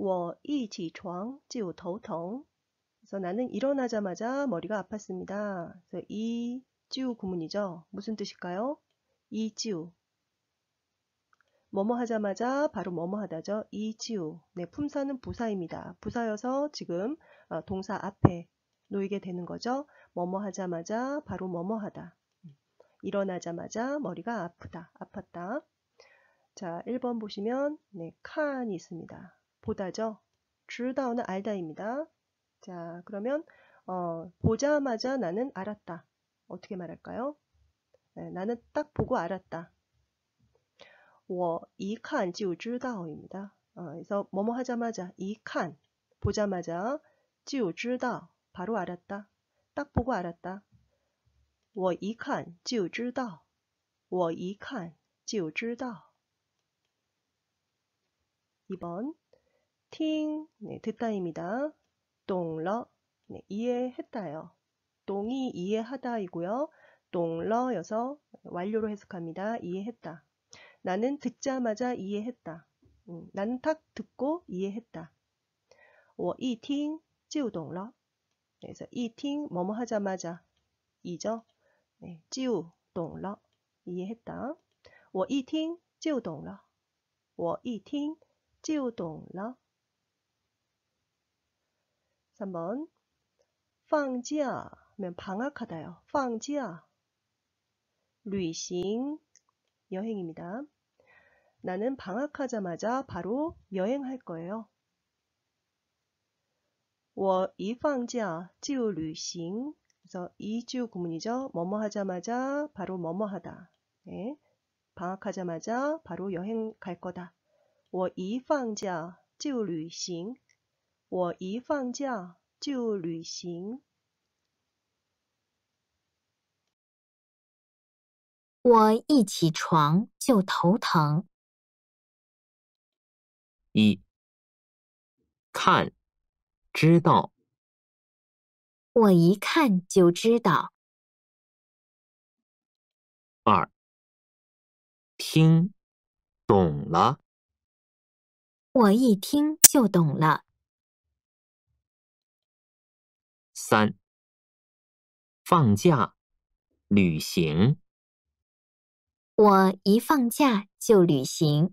我一起床就头疼. 그래서 나는 일어나자마자 머리가 아팠습니다. 그래서 이지우 구문이죠. 무슨 뜻일까요? 이지우. 뭐뭐 하자마자 바로 뭐뭐 하다죠. 이지우. 네, 품사는 부사입니다. 부사여서 지금 어, 동사 앞에 놓이게 되는 거죠. 뭐뭐 하자마자 바로 뭐뭐 하다. 일어나자마자 머리가 아프다. 아팠다. 자, 1번 보시면 네, 칸이 있습니다. 보다죠. 주다운은 알다입니다. 자, 그러면 어, 보자마자 나는 알았다. 어떻게 말할까요? 네, 나는 딱 보고 알았다. 我一看就知道입니다. 어, 그래서 뭐뭐 하자마자 이칸 보자마자 就知道 바로 알았다. 딱 보고 알았다. 我一看就知道.我一看就知道. 2번 스킹 네, 듣다입니다. 동러 네, 이해했다요. 동이 이해하다이고요. 동러여서 완료로 해석합니다. 이해했다. 나는 듣자마자 이해했다. 음, 나는 탁 듣고 이해했다. 我一听就懂了. 네, 그래서 이팅 뭐뭐 하자마자 이죠. 네, 就懂了. 이해했다. 我一听就懂了.我一听就懂了。 3번 방지야 하면 방학하다요. 방지야 旅行 여행입니다. 나는 방학하자마자 바로 여행할 거예요. 我一放假就旅行 그래서 이주 구문이죠. 뭐뭐 하자마자 바로 뭐뭐 하다. 네. 방학하자마자 바로 여행 갈 거다. 我一放假就旅行我一放假就旅行。我一起床就头疼。一看知道。我一看就知道。二听懂了。我一听就懂了。三，放假，旅行。我一放假就旅行。